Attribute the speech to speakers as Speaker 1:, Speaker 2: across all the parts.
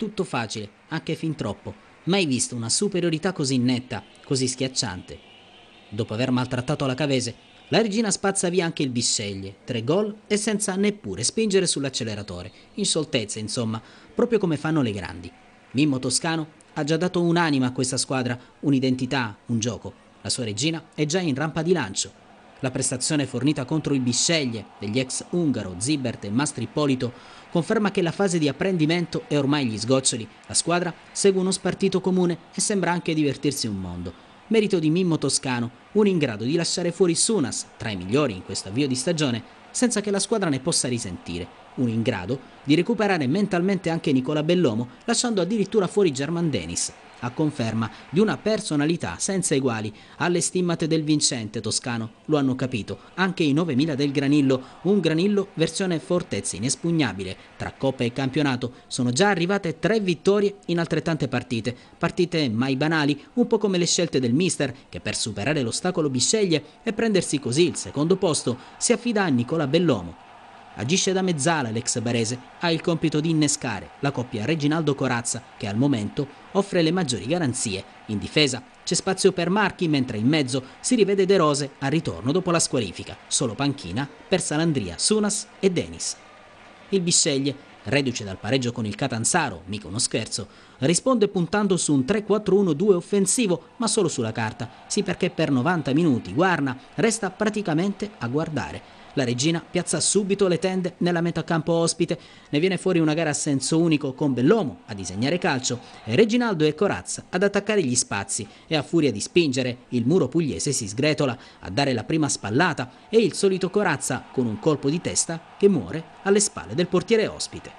Speaker 1: tutto facile, anche fin troppo. Mai visto una superiorità così netta, così schiacciante. Dopo aver maltrattato la Cavese, la regina spazza via anche il Bisceglie, tre gol e senza neppure spingere sull'acceleratore, in soltezza insomma, proprio come fanno le grandi. Mimmo Toscano ha già dato un'anima a questa squadra, un'identità, un gioco. La sua regina è già in rampa di lancio. La prestazione fornita contro il Bisceglie degli ex Ungaro, Zibert e Mastrippolito conferma che la fase di apprendimento è ormai gli sgoccioli. La squadra segue uno spartito comune e sembra anche divertirsi un mondo. Merito di Mimmo Toscano, un in grado di lasciare fuori Sunas, tra i migliori in questo avvio di stagione, senza che la squadra ne possa risentire. Un in grado di recuperare mentalmente anche Nicola Bellomo, lasciando addirittura fuori German Dennis a conferma di una personalità senza eguali. Alle stimmate del vincente toscano lo hanno capito anche i 9.000 del Granillo, un Granillo versione fortezza inespugnabile. Tra Coppa e campionato sono già arrivate tre vittorie in altrettante partite, partite mai banali, un po' come le scelte del mister che per superare l'ostacolo Bisceglie e prendersi così il secondo posto si affida a Nicola Bellomo, Agisce da mezzala l'ex barese, ha il compito di innescare la coppia Reginaldo Corazza che al momento offre le maggiori garanzie. In difesa c'è spazio per Marchi mentre in mezzo si rivede De Rose al ritorno dopo la squalifica, solo panchina per Salandria, Sunas e Denis. Il Bisceglie reduce dal pareggio con il Catanzaro, mica uno scherzo, risponde puntando su un 3-4-1-2 offensivo, ma solo sulla carta, sì perché per 90 minuti Guarna resta praticamente a guardare. La regina piazza subito le tende nella metà campo ospite, ne viene fuori una gara a senso unico con Bellomo a disegnare calcio e Reginaldo e Corazza ad attaccare gli spazi e a furia di spingere il muro pugliese si sgretola a dare la prima spallata e il solito Corazza con un colpo di testa che muore alle spalle del portiere ospite.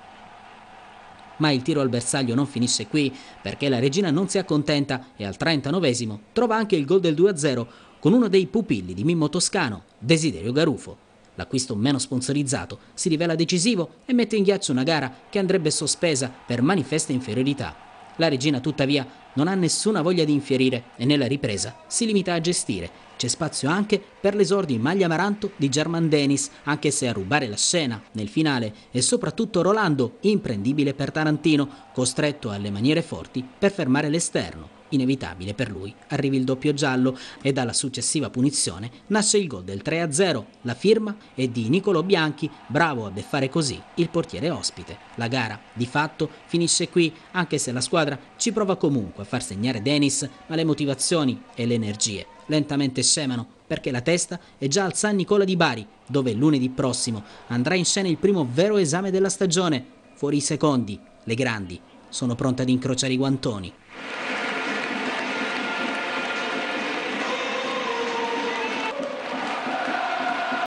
Speaker 1: Ma il tiro al bersaglio non finisce qui, perché la regina non si accontenta e al 39 trova anche il gol del 2-0 con uno dei pupilli di Mimmo Toscano, Desiderio Garufo. L'acquisto meno sponsorizzato si rivela decisivo e mette in ghiaccio una gara che andrebbe sospesa per manifesta inferiorità. La regina tuttavia non ha nessuna voglia di infierire e nella ripresa si limita a gestire. C'è spazio anche per l'esordio in maglia amaranto di German Dennis, anche se a rubare la scena nel finale è soprattutto Rolando, imprendibile per Tarantino, costretto alle maniere forti per fermare l'esterno inevitabile per lui. Arrivi il doppio giallo e dalla successiva punizione nasce il gol del 3-0. La firma è di Nicolo Bianchi, bravo a beffare così il portiere ospite. La gara di fatto finisce qui, anche se la squadra ci prova comunque a far segnare Dennis, ma le motivazioni e le energie lentamente scemano perché la testa è già al San Nicola di Bari, dove lunedì prossimo andrà in scena il primo vero esame della stagione. Fuori i secondi, le grandi, sono pronte ad incrociare i guantoni.